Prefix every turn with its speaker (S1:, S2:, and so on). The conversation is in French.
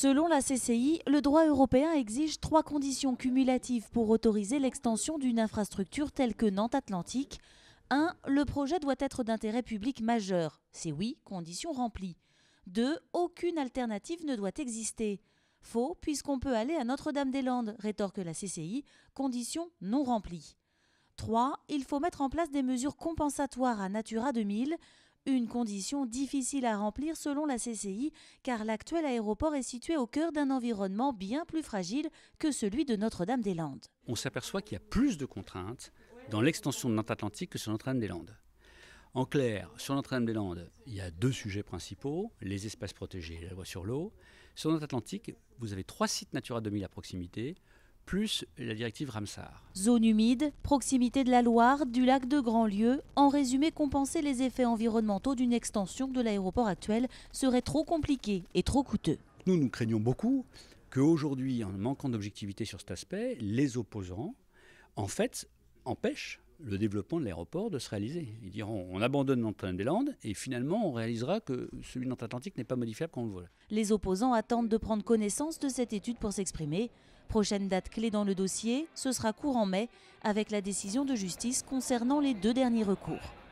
S1: Selon la CCI, le droit européen exige trois conditions cumulatives pour autoriser l'extension d'une infrastructure telle que Nantes Atlantique. 1. Le projet doit être d'intérêt public majeur. C'est oui, condition remplie. 2. Aucune alternative ne doit exister. Faux, puisqu'on peut aller à Notre-Dame-des-Landes, rétorque la CCI, condition non remplie. 3. Il faut mettre en place des mesures compensatoires à Natura 2000 une condition difficile à remplir selon la CCI, car l'actuel aéroport est situé au cœur d'un environnement bien plus fragile que celui de Notre-Dame-des-Landes.
S2: On s'aperçoit qu'il y a plus de contraintes dans l'extension de Nantes-Atlantique que sur Notre-Dame-des-Landes. En clair, sur Notre-Dame-des-Landes, il y a deux sujets principaux, les espaces protégés et la voie sur l'eau. Sur Notre-Atlantique, vous avez trois sites Natura 2000 à proximité, plus la directive Ramsar.
S1: Zone humide, proximité de la Loire, du lac de Grandlieu, en résumé, compenser les effets environnementaux d'une extension de l'aéroport actuel serait trop compliqué et trop
S2: coûteux. Nous, nous craignons beaucoup qu'aujourd'hui, en manquant d'objectivité sur cet aspect, les opposants, en fait, empêchent le développement de l'aéroport de se réaliser. Ils diront on abandonne notre des landes et finalement on réalisera que celui de Atlantique n'est pas modifiable quand on le vole.
S1: Les opposants attendent de prendre connaissance de cette étude pour s'exprimer. Prochaine date clé dans le dossier, ce sera courant mai avec la décision de justice concernant les deux derniers recours.